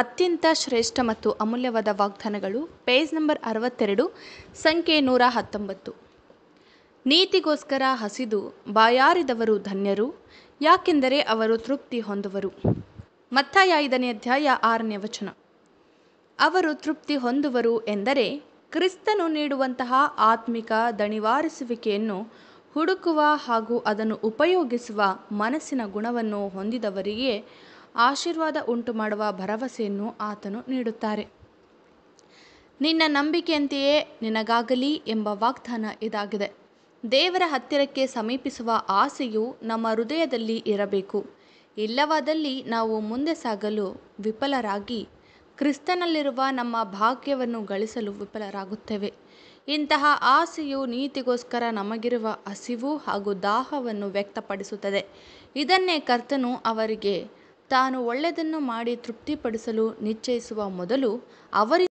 ಅತ್ಯಂತ ಶ್ರೇಷ್ಠ ಮತ್ತು ಅಮೂಲ್ಯವಾದ ವಾಗ್ದಾನಗಳು ಪೇಜ್ ನಂಬರ್ ಅರವತ್ತೆರಡು ಸಂಖ್ಯೆ ನೂರ ಹತ್ತೊಂಬತ್ತು ನೀತಿಗೋಸ್ಕರ ಹಸಿದು ಬಾಯಾರಿದವರು ಧನ್ಯರು ಯಾಕೆಂದರೆ ಅವರು ತೃಪ್ತಿ ಹೊಂದುವರು ಮತ್ತಾಯ ಐದನೇ ಅಧ್ಯಾಯ ಆರನೇ ವಚನ ಅವರು ತೃಪ್ತಿ ಹೊಂದುವರು ಎಂದರೆ ಕ್ರಿಸ್ತನು ನೀಡುವಂತಹ ಆತ್ಮಿಕ ದಣಿವಾರಿಸುವಿಕೆಯನ್ನು ಹುಡುಕುವ ಹಾಗೂ ಅದನ್ನು ಉಪಯೋಗಿಸುವ ಮನಸ್ಸಿನ ಗುಣವನ್ನು ಹೊಂದಿದವರಿಗೆ ಆಶೀರ್ವಾದ ಉಂಟು ಮಾಡುವ ಭರವಸೆಯನ್ನು ಆತನು ನೀಡುತ್ತಾರೆ ನಿನ್ನ ನಂಬಿಕೆಯಂತೆಯೇ ನಿನಗಾಗಲಿ ಎಂಬ ವಾಗ್ದಾನ ಇದಾಗಿದೆ ದೇವರ ಹತ್ತಿರಕ್ಕೆ ಸಮೀಪಿಸುವ ಆಸೆಯು ನಮ್ಮ ಹೃದಯದಲ್ಲಿ ಇರಬೇಕು ಇಲ್ಲವಾದಲ್ಲಿ ನಾವು ಮುಂದೆ ಸಾಗಲು ವಿಫಲರಾಗಿ ಕ್ರಿಸ್ತನಲ್ಲಿರುವ ನಮ್ಮ ಭಾಗ್ಯವನ್ನು ಗಳಿಸಲು ವಿಫಲರಾಗುತ್ತೇವೆ ಇಂತಹ ಆಸೆಯು ನೀತಿಗೋಸ್ಕರ ನಮಗಿರುವ ಹಸಿವು ಹಾಗೂ ದಾಹವನ್ನು ವ್ಯಕ್ತಪಡಿಸುತ್ತದೆ ಇದನ್ನೇ ಕರ್ತನು ಅವರಿಗೆ ತಾನು ಒಳ್ಳೆಯದನ್ನು ಮಾಡಿ ತೃಪ್ತಿಪಡಿಸಲು ನಿಶ್ಚಯಿಸುವ ಮೊದಲು ಅವರಿ